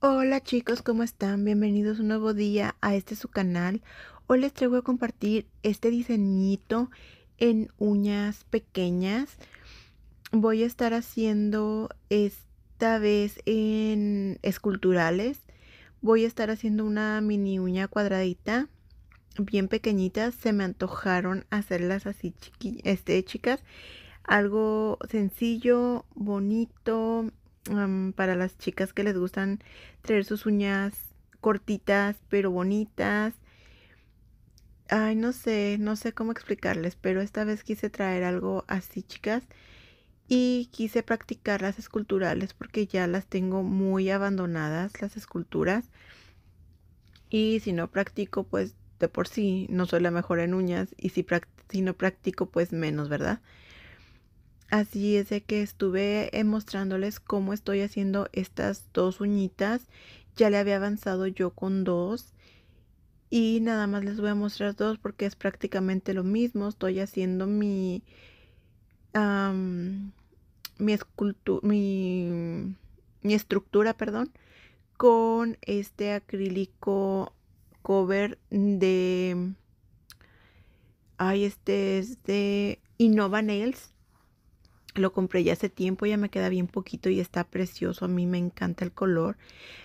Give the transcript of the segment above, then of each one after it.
Hola chicos, ¿cómo están? Bienvenidos un nuevo día a este su canal. Hoy les traigo a compartir este diseñito en uñas pequeñas. Voy a estar haciendo esta vez en esculturales. Voy a estar haciendo una mini uña cuadradita bien pequeñitas, se me antojaron hacerlas así este, chicas. Algo sencillo, bonito, para las chicas que les gustan traer sus uñas cortitas pero bonitas. Ay, no sé, no sé cómo explicarles, pero esta vez quise traer algo así, chicas. Y quise practicar las esculturales porque ya las tengo muy abandonadas, las esculturas. Y si no practico, pues de por sí no soy la mejor en uñas y si, no practico pues menos, ¿verdad? Así es de que estuve eh, mostrándoles cómo estoy haciendo estas dos uñitas. Ya le había avanzado yo con dos. Y nada más les voy a mostrar dos porque es prácticamente lo mismo. Estoy haciendo mi... mi, escultura, mi estructura, perdón, con este acrílico cover de... Ay, este es de Innova Nails. Lo compré ya hace tiempo, ya me queda bien poquito y está precioso. A mí me encanta el color.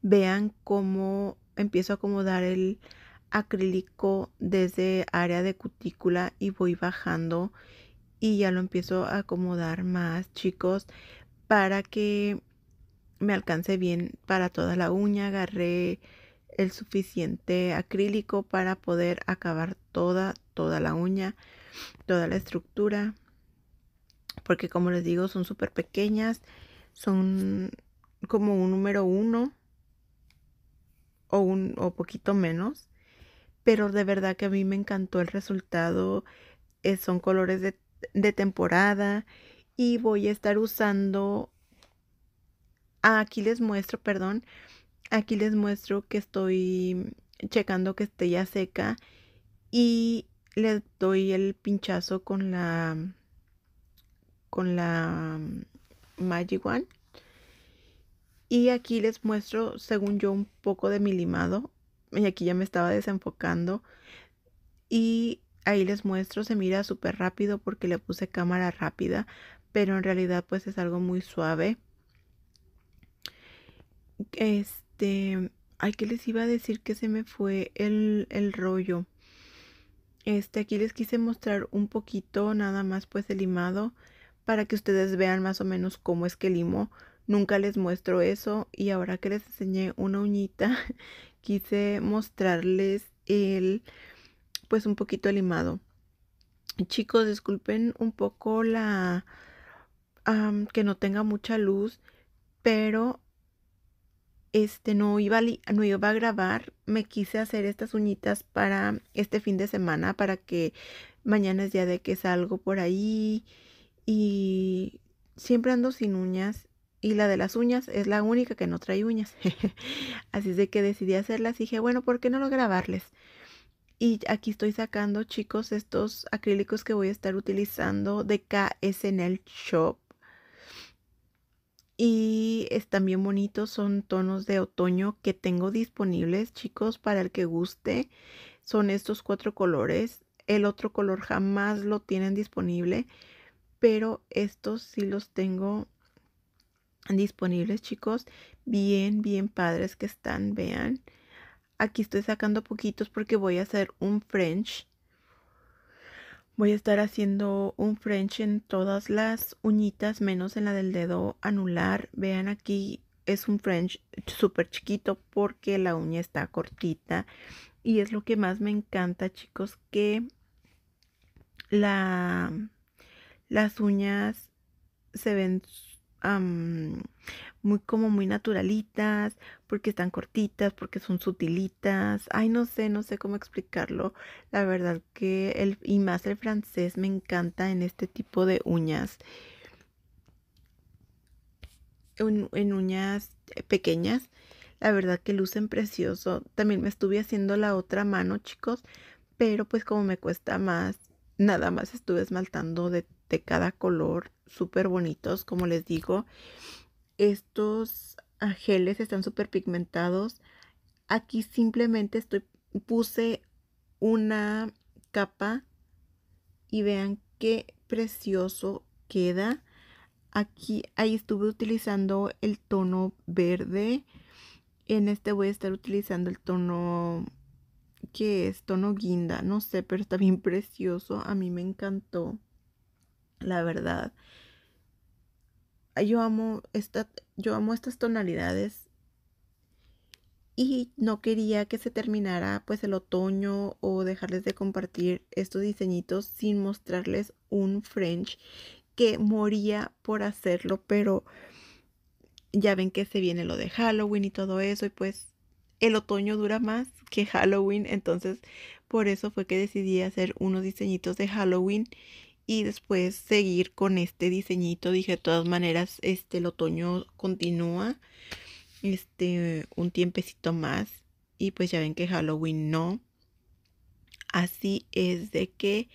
Vean cómo empiezo a acomodar el acrílico desde área de cutícula y voy bajando y ya lo empiezo a acomodar más, chicos, para que me alcance bien para toda la uña. Agarré el suficiente acrílico para poder acabar toda, toda la uña, toda la estructura. Porque como les digo, son súper pequeñas. Son como un número uno o un o poquito menos. Pero de verdad que a mí me encantó el resultado. Eh, son colores de, temporada. Y voy a estar usando. aquí les muestro, perdón Aquí les muestro que estoy checando que esté ya seca y le doy el pinchazo con la con la Magic One. Y aquí les muestro, según yo, un poco de mi limado. Y aquí ya me estaba desenfocando. Y ahí les muestro, se mira súper rápido porque le puse cámara rápida. Pero en realidad pues es algo muy suave. Es, este, aquí que les iba a decir que se me fue el, rollo. Este, aquí les quise mostrar un poquito nada más pues el limado para que ustedes vean más o menos cómo es que limo. Nunca les muestro eso y ahora que les enseñé una uñita, quise mostrarles el, pues un poquito limado. Chicos, disculpen un poco la, que no tenga mucha luz, pero este, no, iba a no iba a grabar, me quise hacer estas uñitas para este fin de semana, para que mañana es día de que salgo por ahí y siempre ando sin uñas y la de las uñas es la única que no trae uñas. Así es de que decidí hacerlas y dije, bueno, ¿por qué no lo grabarles? Y aquí estoy sacando, chicos, estos acrílicos que voy a estar utilizando de KSNL en el shop y están bien bonitos, son tonos de otoño que tengo disponibles, chicos, para el que guste. Son estos cuatro colores. El otro color jamás lo tienen disponible, pero estos sí los tengo disponibles, chicos. Bien, bien padres que están, vean. Aquí estoy sacando poquitos porque voy a hacer un French Voy a estar haciendo un French en todas las uñitas, menos en la del dedo anular. Vean aquí, es un French súper chiquito porque la uña está cortita. Y es lo que más me encanta, chicos, que las uñas se ven muy como muy naturalitas, porque están cortitas, porque son sutilitas. Ay, no sé, no sé cómo explicarlo. La verdad que el y más el francés me encanta en este tipo de uñas. En, uñas eh, pequeñas. La verdad que lucen precioso. También me estuve haciendo la otra mano, chicos, pero pues como me cuesta más, nada más estuve esmaltando de, de cada color súper bonitos, como les digo. Estos ángeles están súper pigmentados. Aquí simplemente estoy, puse una capa y vean qué precioso queda. Aquí, ahí estuve utilizando el tono verde. En este voy a estar utilizando el tono que es tono guinda, no sé, pero está bien precioso. A mí me encantó, la verdad yo amo, esta, yo amo estas tonalidades y no quería que se terminara pues el otoño o dejarles de compartir estos diseñitos sin mostrarles un French que moría por hacerlo, pero ya ven que se viene lo de Halloween y todo eso y pues el otoño dura más que Halloween, entonces por eso fue que decidí hacer unos diseñitos de Halloween y después seguir con este diseñito. Dije, de todas maneras, este, el otoño continúa este, un tiempecito más y pues ya ven que Halloween no. Así es de que,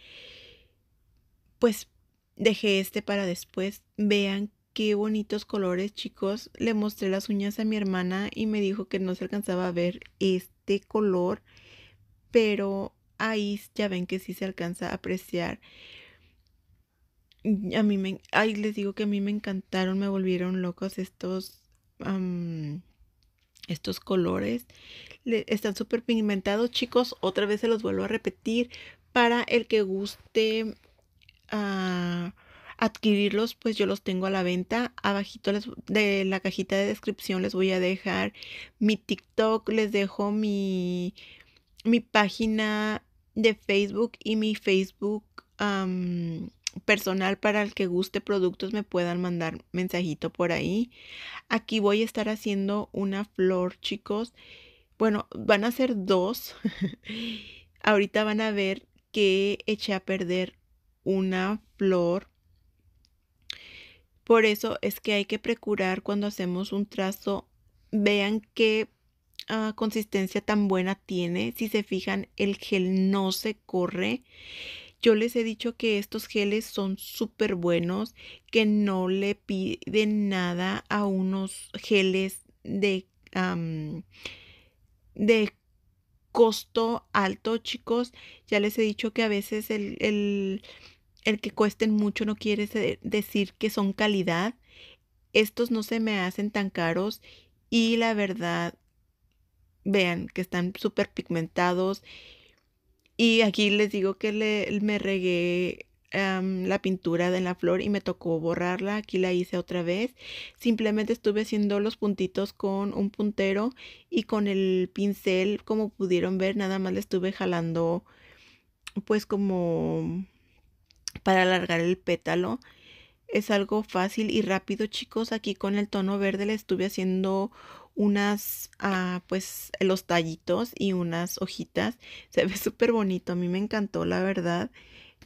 pues dejé este para después. Vean qué bonitos colores, chicos. Le mostré las uñas a mi hermana y me dijo que no se alcanzaba a ver este color, pero ahí ya ven que sí se alcanza a apreciar a mí me, ay, les digo que a mí me encantaron, me volvieron locos estos, estos colores. están súper pigmentados, chicos. Otra vez se los vuelvo a repetir. Para el que guste ah, adquirirlos, pues yo los tengo a la venta. Abajito de la cajita de descripción les voy a dejar mi TikTok, les dejo mi, mi página de Facebook y mi Facebook personal para el que guste productos me puedan mandar mensajito por ahí. Aquí voy a estar haciendo una flor, chicos. Bueno, van a ser dos. Ahorita van a ver que eché a perder una flor. Por eso es que hay que procurar cuando hacemos un trazo. Vean qué ah, consistencia tan buena tiene. Si se fijan, el gel no se corre. Yo les he dicho que estos geles son súper buenos, que no le piden nada a unos geles de, de costo alto, chicos. Ya les he dicho que a veces el, el que cuesten mucho no quiere decir que son calidad. Estos no se me hacen tan caros y la verdad, vean que están súper pigmentados y aquí les digo que le, me regué la pintura de la flor y me tocó borrarla. Aquí la hice otra vez. Simplemente estuve haciendo los puntitos con un puntero y con el pincel, como pudieron ver, nada más le estuve jalando pues como para alargar el pétalo. Es algo fácil y rápido, chicos. Aquí con el tono verde le estuve haciendo unas, ah, pues los tallitos y unas hojitas. Se ve súper bonito, a mí me encantó, la verdad.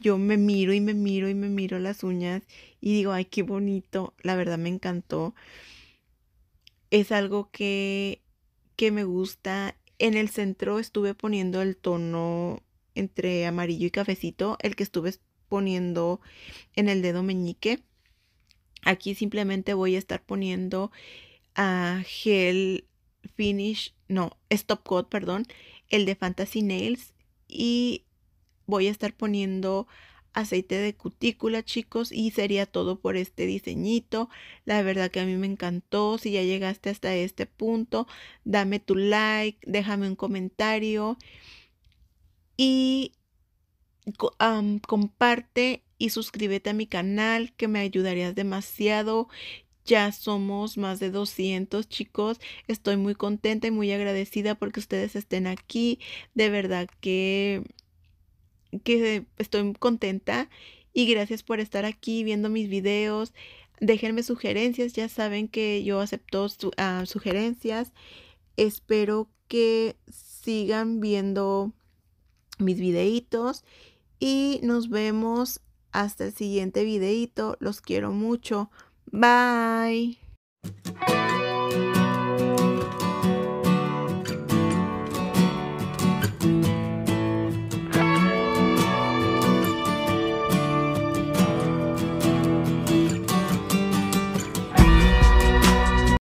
Yo me miro y me miro y me miro las uñas y digo, ay, qué bonito, la verdad me encantó. Es algo que, que me gusta. En el centro estuve poniendo el tono entre amarillo y cafecito, el que estuve poniendo en el dedo meñique. Aquí simplemente voy a estar poniendo a Gel Finish, no, Stop Code, perdón, el de Fantasy Nails y voy a estar poniendo aceite de cutícula chicos y sería todo por este diseñito la verdad que a mí me encantó si ya llegaste hasta este punto dame tu like déjame un comentario y comparte y suscríbete a mi canal que me ayudarías demasiado ya somos más de 200 chicos. Estoy muy contenta y muy agradecida porque ustedes estén aquí. De verdad que, que estoy contenta y gracias por estar aquí viendo mis videos. Déjenme sugerencias, ya saben que yo acepto ah, sugerencias. Espero que sigan viendo mis videitos y nos vemos hasta el siguiente videito. Los quiero mucho. Bye.